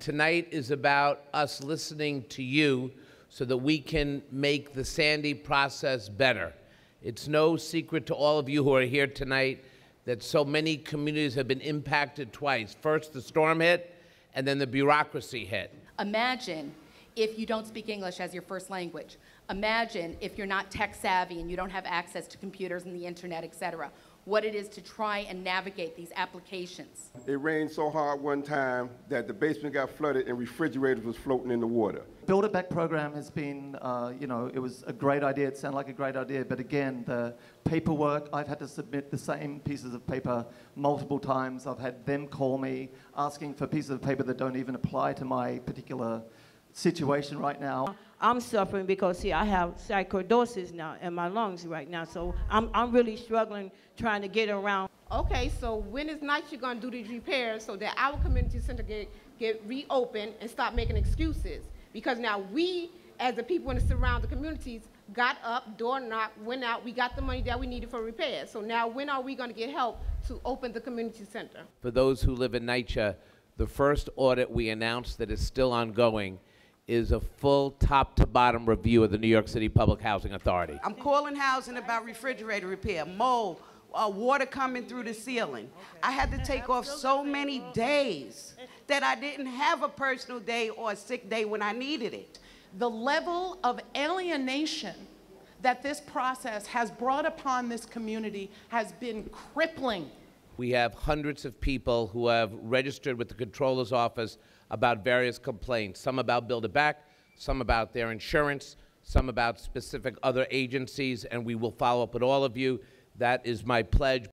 Tonight is about us listening to you so that we can make the Sandy process better. It's no secret to all of you who are here tonight that so many communities have been impacted twice. First, the storm hit, and then the bureaucracy hit. Imagine if you don't speak English as your first language. Imagine if you're not tech savvy and you don't have access to computers and the internet, et cetera, what it is to try and navigate these applications. It rained so hard one time that the basement got flooded and refrigerators was floating in the water. Build It Back program has been, uh, you know, it was a great idea. It sounded like a great idea, but again, the paperwork, I've had to submit the same pieces of paper multiple times. I've had them call me asking for pieces of paper that don't even apply to my particular situation right now? I'm suffering because, see, I have sarcoidosis now in my lungs right now. So I'm, I'm really struggling trying to get around. Okay, so when is night you going to do these repairs so that our community center get, get reopened and stop making excuses? Because now we, as the people in the surrounding communities, got up, door knocked, went out. We got the money that we needed for repairs. So now when are we going to get help to open the community center? For those who live in NYCHA, the first audit we announced that is still ongoing – is a full top to bottom review of the New York City Public Housing Authority. I'm calling housing about refrigerator repair, mold, uh, water coming through the ceiling. I had to take off so many days that I didn't have a personal day or a sick day when I needed it. The level of alienation that this process has brought upon this community has been crippling we have hundreds of people who have registered with the Controller's Office about various complaints, some about Build It Back, some about their insurance, some about specific other agencies, and we will follow up with all of you. That is my pledge.